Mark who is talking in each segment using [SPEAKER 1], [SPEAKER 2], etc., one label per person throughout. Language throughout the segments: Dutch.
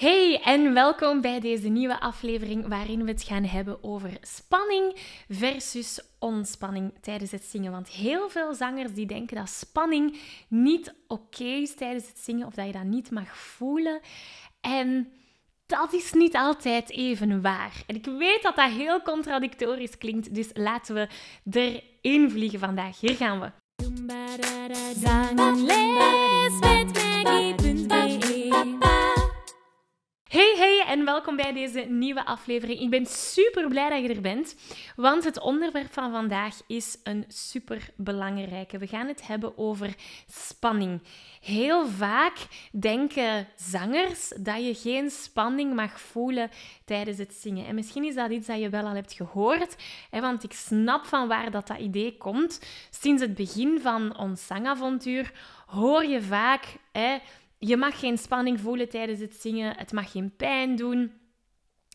[SPEAKER 1] Hey en welkom bij deze nieuwe aflevering waarin we het gaan hebben over spanning versus ontspanning tijdens het zingen. Want heel veel zangers die denken dat spanning niet oké is tijdens het zingen of dat je dat niet mag voelen. En dat is niet altijd even waar. En ik weet dat dat heel contradictorisch klinkt, dus laten we erin vliegen vandaag. Hier gaan we. en welkom bij deze nieuwe aflevering. Ik ben super blij dat je er bent, want het onderwerp van vandaag is een super belangrijke. We gaan het hebben over spanning. Heel vaak denken zangers dat je geen spanning mag voelen tijdens het zingen. En misschien is dat iets dat je wel al hebt gehoord, hè, want ik snap van waar dat, dat idee komt. Sinds het begin van ons zangavontuur hoor je vaak hè, je mag geen spanning voelen tijdens het zingen. Het mag geen pijn doen.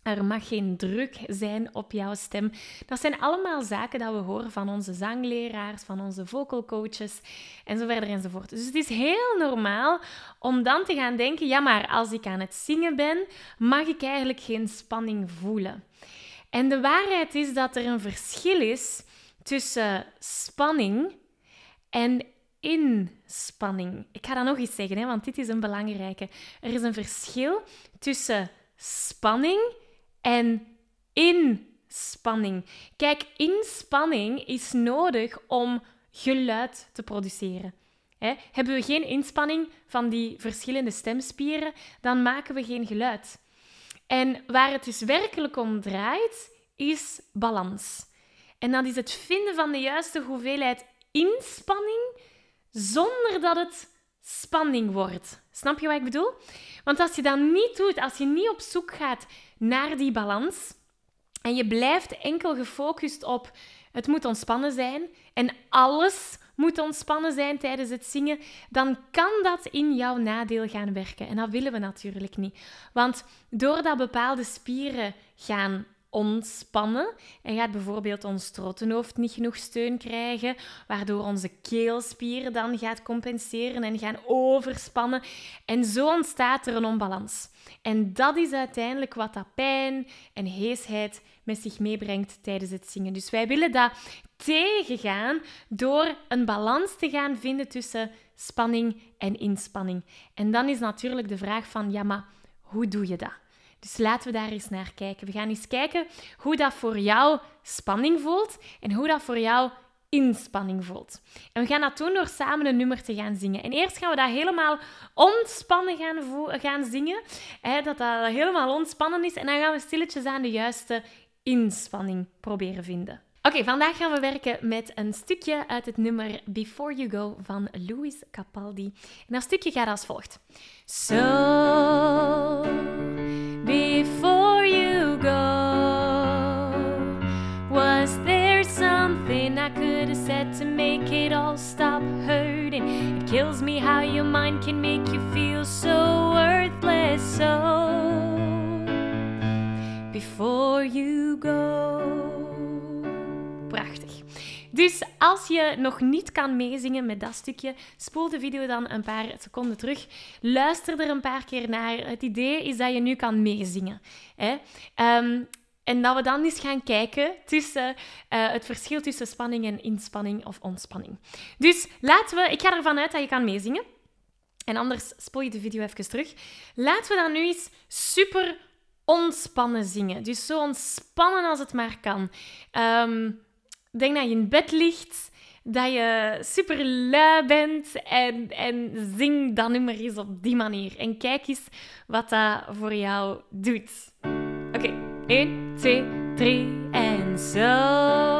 [SPEAKER 1] Er mag geen druk zijn op jouw stem. Dat zijn allemaal zaken dat we horen van onze zangleraars, van onze vocal coaches en zo verder enzovoort. Dus het is heel normaal om dan te gaan denken: ja, maar als ik aan het zingen ben, mag ik eigenlijk geen spanning voelen. En de waarheid is dat er een verschil is tussen spanning en inspanning. Ik ga dat nog eens zeggen, hè, want dit is een belangrijke. Er is een verschil tussen spanning en inspanning. Kijk, inspanning is nodig om geluid te produceren. hebben we geen inspanning van die verschillende stemspieren, dan maken we geen geluid. En waar het dus werkelijk om draait, is balans. En dat is het vinden van de juiste hoeveelheid inspanning zonder dat het spanning wordt. Snap je wat ik bedoel? Want als je dat niet doet, als je niet op zoek gaat naar die balans en je blijft enkel gefocust op het moet ontspannen zijn en alles moet ontspannen zijn tijdens het zingen, dan kan dat in jouw nadeel gaan werken. En dat willen we natuurlijk niet. Want doordat bepaalde spieren gaan ontspannen en gaat bijvoorbeeld ons trottenhoofd niet genoeg steun krijgen, waardoor onze keelspieren dan gaat compenseren en gaan overspannen. En zo ontstaat er een onbalans. En dat is uiteindelijk wat dat pijn en heesheid met zich meebrengt tijdens het zingen. Dus wij willen dat tegengaan door een balans te gaan vinden tussen spanning en inspanning. En dan is natuurlijk de vraag van, ja maar, hoe doe je dat? Dus laten we daar eens naar kijken. We gaan eens kijken hoe dat voor jou spanning voelt en hoe dat voor jou inspanning voelt. En we gaan dat doen door samen een nummer te gaan zingen. En eerst gaan we dat helemaal ontspannen gaan, gaan zingen. Hè, dat dat helemaal ontspannen is. En dan gaan we stilletjes aan de juiste inspanning proberen vinden. Oké, vandaag gaan we werken met een stukje uit het nummer Before You Go van Louis Capaldi. En dat stukje gaat als volgt. So... before you go. Was there something I could have said to make it all stop hurting? It kills me how your mind can make you feel so worthless. So, before you go. Dus als je nog niet kan meezingen met dat stukje, spoel de video dan een paar seconden terug. Luister er een paar keer naar. Het idee is dat je nu kan meezingen. Hè? Ehm, en dat we dan eens gaan kijken tussen eh, het verschil tussen spanning en inspanning of ontspanning. Dus laten we, ik ga ervan uit dat je kan meezingen. En anders spoel je de video even terug. Laten we dan nu eens super ontspannen zingen. Dus zo ontspannen als het maar kan. Um, Denk dat je in bed ligt, dat je super lui bent en, en zing dat nummer eens op die manier. En kijk eens wat dat voor jou doet. Oké, 1, 2, 3 en zo.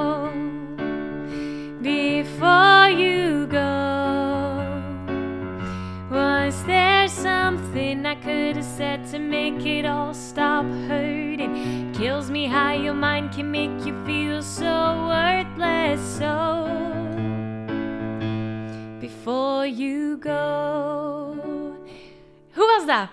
[SPEAKER 1] I could have said to make it all stop hurting. kills me how your mind can make you feel so worthless. So, before you go, who was that?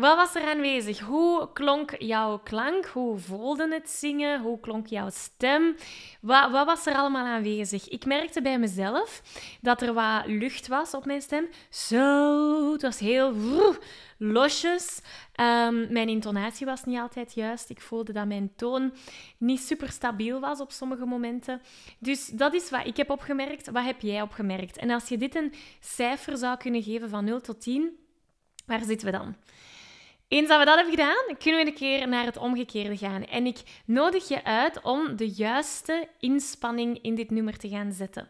[SPEAKER 1] Wat was er aanwezig? Hoe klonk jouw klank? Hoe voelden het zingen? Hoe klonk jouw stem? Wat, wat, was er allemaal aanwezig? Ik merkte bij mezelf dat er wat lucht was op mijn stem. Zo, het was heel vroeg, losjes. Ehm, mijn intonatie was niet altijd juist. Ik voelde dat mijn toon niet super stabiel was op sommige momenten. Dus dat is wat ik heb opgemerkt. Wat heb jij opgemerkt? En als je dit een cijfer zou kunnen geven van 0 tot 10, waar zitten we dan? Eens dat we dat hebben gedaan, kunnen we een keer naar het omgekeerde gaan. En ik nodig je uit om de juiste inspanning in dit nummer te gaan zetten.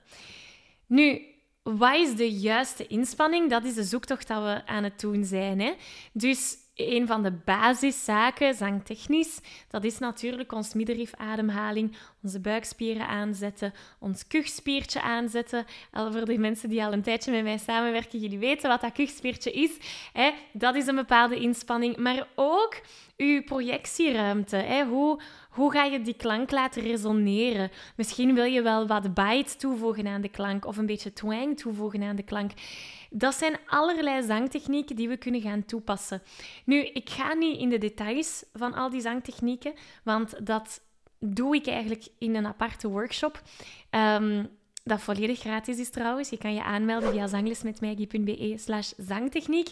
[SPEAKER 1] Nu, wat is de juiste inspanning? Dat is de zoektocht dat we aan het doen zijn. Hè? Dus een van de basiszaken, zangtechnisch, dat is natuurlijk ons middenrifademhaling, onze buikspieren aanzetten, ons kuchspiertje aanzetten. Al voor de mensen die al een tijdje met mij samenwerken, jullie weten wat dat kuchspiertje is. Hè? Dat is een bepaalde inspanning, maar ook uw projectieruimte. Hè? Hoe, hoe ga je die klank laten resoneren? Misschien wil je wel wat bite toevoegen aan de klank of een beetje twang toevoegen aan de klank. Dat zijn allerlei zangtechnieken die we kunnen gaan toepassen. Nu, ik ga niet in de details van al die zangtechnieken, want dat doe ik eigenlijk in een aparte workshop. Um, dat volledig gratis is trouwens. Je kan je aanmelden via zanglesmetmaggie.be slash zangtechniek.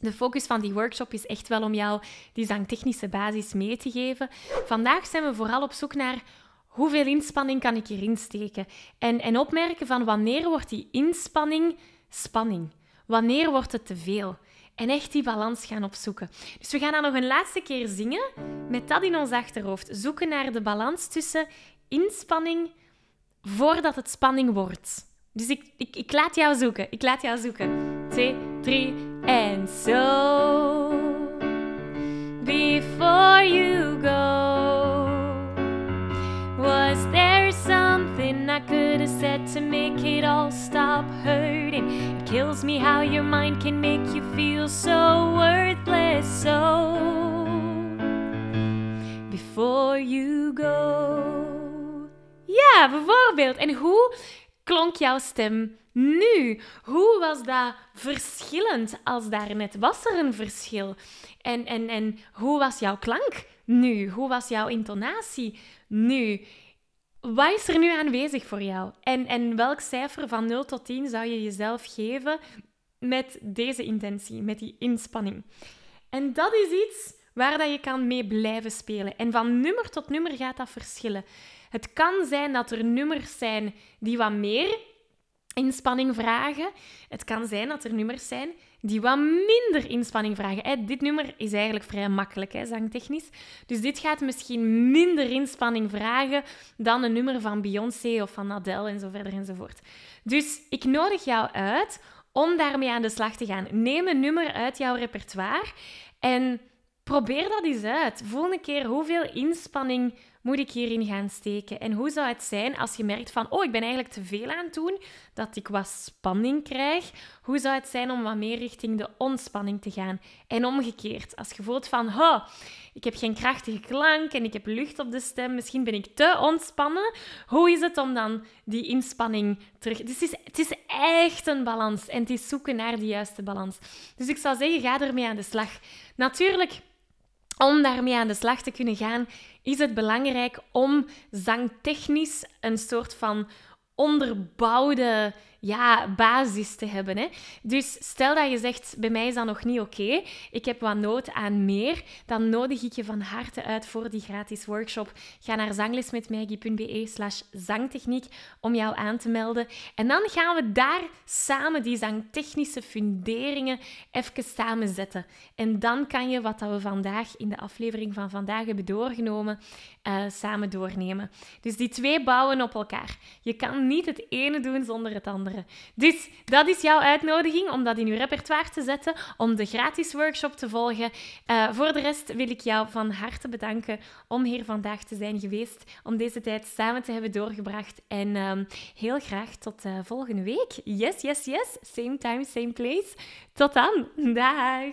[SPEAKER 1] De focus van die workshop is echt wel om jou die zangtechnische basis mee te geven. Vandaag zijn we vooral op zoek naar hoeveel inspanning kan ik hierin steken. En, en opmerken van wanneer wordt die inspanning spanning? Wanneer wordt het te veel? En echt die balans gaan opzoeken. Dus we gaan dan nog een laatste keer zingen met dat in ons achterhoofd. Zoeken naar de balans tussen inspanning voordat het spanning wordt. Dus ik, ik, ik laat jou zoeken. Ik laat jou zoeken. Twee, drie en zo. Before you go. to make it all stop hurting. It kills me how your mind can make you feel so worthless. So before you go. Ja, bijvoorbeeld. En hoe klonk jouw stem nu? Hoe was dat verschillend als daarnet? Was er een verschil? En, en, en hoe was jouw klank nu? Hoe was jouw intonatie nu? Wat is er nu aanwezig voor jou? En, en welk cijfer van 0 tot 10 zou je jezelf geven met deze intentie, met die inspanning? En dat is iets waar dat je kan mee blijven spelen. En van nummer tot nummer gaat dat verschillen. Het kan zijn dat er nummers zijn die wat meer inspanning vragen. Het kan zijn dat er nummers zijn die wat minder inspanning vragen. Dit nummer is eigenlijk vrij makkelijk, hè, zangtechnisch. Dus dit gaat misschien minder inspanning vragen dan een nummer van Beyoncé of van Adele en zo verder enzovoort. Dus ik nodig jou uit om daarmee aan de slag te gaan. Neem een nummer uit jouw repertoire en probeer dat eens uit. Voel een keer hoeveel inspanning moet ik hierin gaan steken? En hoe zou het zijn als je merkt van, oh, ik ben eigenlijk te veel aan het doen, dat ik wat spanning krijg? Hoe zou het zijn om wat meer richting de ontspanning te gaan? En omgekeerd, als je voelt van, oh, ik heb geen krachtige klank en ik heb lucht op de stem, misschien ben ik te ontspannen. Hoe is het om dan die inspanning terug... Dus is, het is echt een balans en het is zoeken naar de juiste balans. Dus ik zou zeggen, ga ermee aan de slag. Natuurlijk om daarmee aan de slag te kunnen gaan, is het belangrijk om zangtechnisch een soort van onderbouwde ja, basis te hebben. Hè? Dus stel dat je zegt, bij mij is dat nog niet oké, ik heb wat nood aan meer, dan nodig ik je van harte uit voor die gratis workshop. Ga naar zanglesmetmaggie.be slash zangtechniek om jou aan te melden. En dan gaan we daar samen die zangtechnische funderingen even samenzetten. En dan kan je wat dat we vandaag in de aflevering van vandaag hebben doorgenomen, eh, samen doornemen. Dus die twee bouwen op elkaar. Je kan niet het ene doen zonder het andere. Dus dat is jouw uitnodiging om dat in je repertoire te zetten, om de gratis workshop te volgen. voor de rest wil ik jou van harte bedanken om hier vandaag te zijn geweest, om deze tijd samen te hebben doorgebracht. En heel graag tot volgende week. Yes, yes, yes. Same time, same place. Tot dan. Dag.